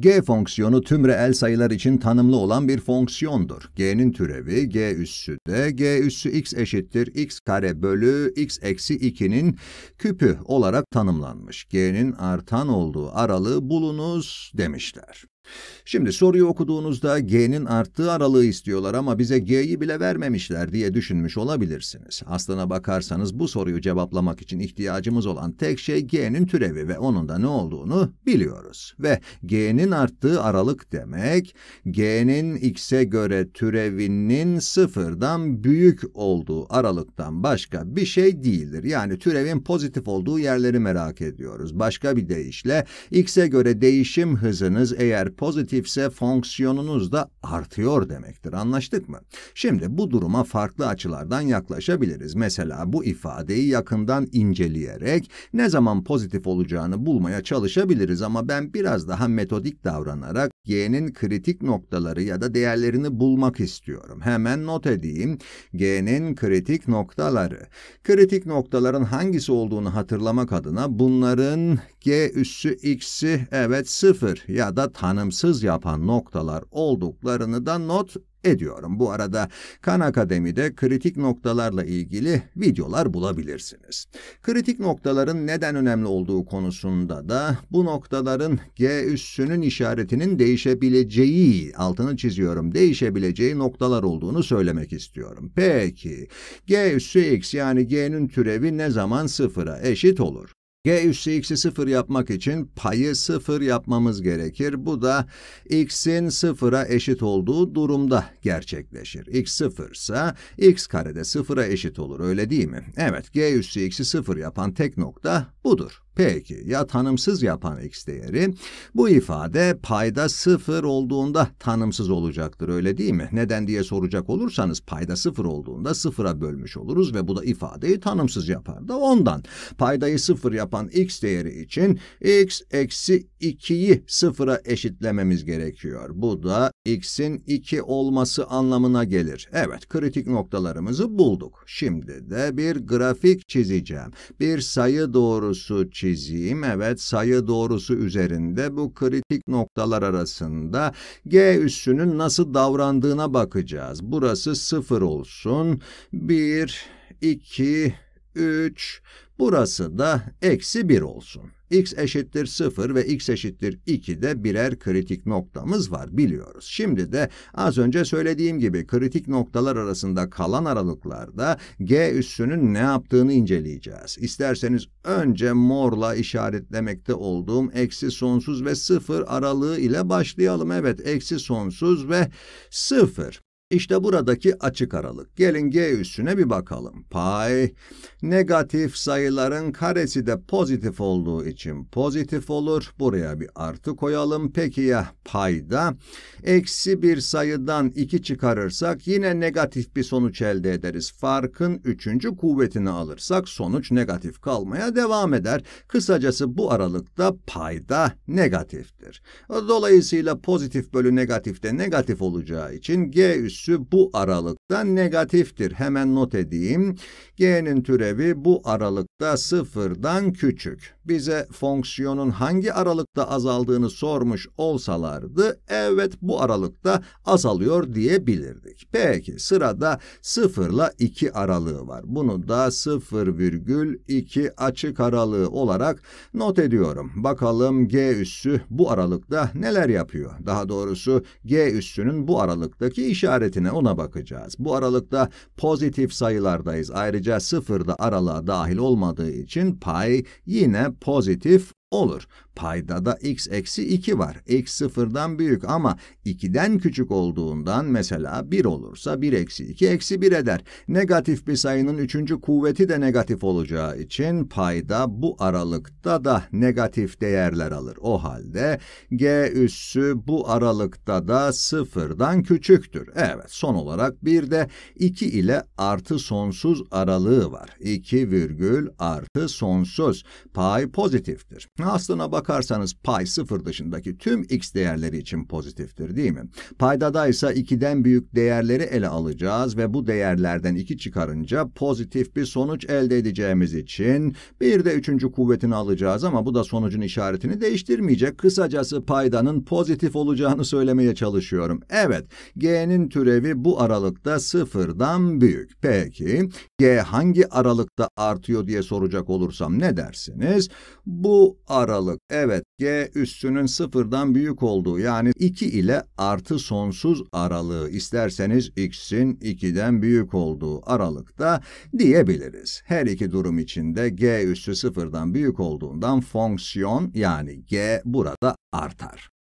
G fonksiyonu tüm reel sayılar için tanımlı olan bir fonksiyondur. G'nin türevi G üssü de G üssü x eşittir x kare bölü x eksi 2'nin küpü olarak tanımlanmış. G'nin artan olduğu aralığı bulunuz demişler. Şimdi soruyu okuduğunuzda G'nin arttığı aralığı istiyorlar ama bize G'yi bile vermemişler diye düşünmüş olabilirsiniz. Aslına bakarsanız bu soruyu cevaplamak için ihtiyacımız olan tek şey G'nin türevi ve onun da ne olduğunu biliyoruz. Ve G'nin arttığı aralık demek, G'nin X'e göre türevinin sıfırdan büyük olduğu aralıktan başka bir şey değildir. Yani türevin pozitif olduğu yerleri merak ediyoruz. Başka bir deyişle, X'e göre değişim hızınız eğer pozitifse fonksiyonunuz da artıyor demektir. Anlaştık mı? Şimdi bu duruma farklı açılardan yaklaşabiliriz. Mesela bu ifadeyi yakından inceleyerek ne zaman pozitif olacağını bulmaya çalışabiliriz ama ben biraz daha metodik davranarak G'nin kritik noktaları ya da değerlerini bulmak istiyorum. Hemen not edeyim. G'nin kritik noktaları. Kritik noktaların hangisi olduğunu hatırlamak adına bunların G üssü X'i evet sıfır ya da tanımsız yapan noktalar olduklarını da not ediyorum. Bu arada Khan Akademi'de kritik noktalarla ilgili videolar bulabilirsiniz. Kritik noktaların neden önemli olduğu konusunda da bu noktaların G üssünün işaretinin değişebileceği, altını çiziyorum, değişebileceği noktalar olduğunu söylemek istiyorum. Peki, G üssü x yani G'nin türevi ne zaman sıfıra eşit olur? g üssü x'i 0 yapmak için payı 0 yapmamız gerekir. Bu da x'in 0'a eşit olduğu durumda gerçekleşir. x 0 ise x karede 0'a eşit olur öyle değil mi? Evet g üssü x'i 0 yapan tek nokta budur. Peki ya tanımsız yapan x değeri? Bu ifade payda sıfır olduğunda tanımsız olacaktır öyle değil mi? Neden diye soracak olursanız payda sıfır olduğunda sıfıra bölmüş oluruz ve bu da ifadeyi tanımsız yapar da ondan. Paydayı sıfır yapan x değeri için x eksi 2'yi sıfıra eşitlememiz gerekiyor. Bu da x'in 2 olması anlamına gelir. Evet kritik noktalarımızı bulduk. Şimdi de bir grafik çizeceğim. Bir sayı doğru doğrusu çizeyim. Evet sayı doğrusu üzerinde bu kritik noktalar arasında G üssünün nasıl davrandığına bakacağız. Burası 0 olsun. 1, 2, 3. Burası da eksi 1 olsun. x eşittir 0 ve x eşittir 2'de birer kritik noktamız var biliyoruz. Şimdi de az önce söylediğim gibi kritik noktalar arasında kalan aralıklarda g üssünün ne yaptığını inceleyeceğiz. İsterseniz önce morla işaretlemekte olduğum eksi sonsuz ve 0 aralığı ile başlayalım. Evet eksi sonsuz ve 0. İşte buradaki açık aralık. Gelin G üssüne bir bakalım. Pay, negatif sayıların karesi de pozitif olduğu için pozitif olur. Buraya bir artı koyalım. Peki ya payda? Eksi bir sayıdan 2 çıkarırsak yine negatif bir sonuç elde ederiz. Farkın üçüncü kuvvetini alırsak sonuç negatif kalmaya devam eder. Kısacası bu aralıkta payda negatiftir. Dolayısıyla pozitif bölü negatifte negatif olacağı için G üstü üssü bu aralıkta negatiftir. Hemen not edeyim. G'nin türevi bu aralıkta sıfırdan küçük bize fonksiyonun hangi aralıkta azaldığını sormuş olsalardı, evet bu aralıkta azalıyor diyebilirdik. Peki sırada 0 ile 2 aralığı var. Bunu da 0,2 açık aralığı olarak not ediyorum. Bakalım G üssü bu aralıkta neler yapıyor? Daha doğrusu G üssünün bu aralıktaki işaretine ona bakacağız. Bu aralıkta pozitif sayılardayız. Ayrıca 0 da aralığa dahil olmadığı için pay yine positive Olur. Paydada x eksi 2 var. x sıfırdan büyük ama 2'den küçük olduğundan mesela 1 olursa 1 eksi 2 eksi 1 eder. Negatif bir sayının üçüncü kuvveti de negatif olacağı için payda bu aralıkta da negatif değerler alır. O halde g üssü bu aralıkta da sıfırdan küçüktür. Evet son olarak bir de 2 ile artı sonsuz aralığı var. 2 virgül artı sonsuz. Pay pozitiftir. Aslına bakarsanız pay sıfır dışındaki tüm x değerleri için pozitiftir değil mi? Paydadaysa ise 2'den büyük değerleri ele alacağız ve bu değerlerden 2 çıkarınca pozitif bir sonuç elde edeceğimiz için bir de üçüncü kuvvetini alacağız ama bu da sonucun işaretini değiştirmeyecek. Kısacası paydanın pozitif olacağını söylemeye çalışıyorum. Evet, g'nin türevi bu aralıkta sıfırdan büyük. Peki, g hangi aralıkta artıyor diye soracak olursam ne dersiniz? Bu aralık. Evet g üssünün sıfırdan büyük olduğu yani 2 ile artı sonsuz aralığı isterseniz x'in 2'den büyük olduğu aralıkta diyebiliriz. Her iki durum içinde g üssü sıfırdan büyük olduğundan fonksiyon yani g burada artar.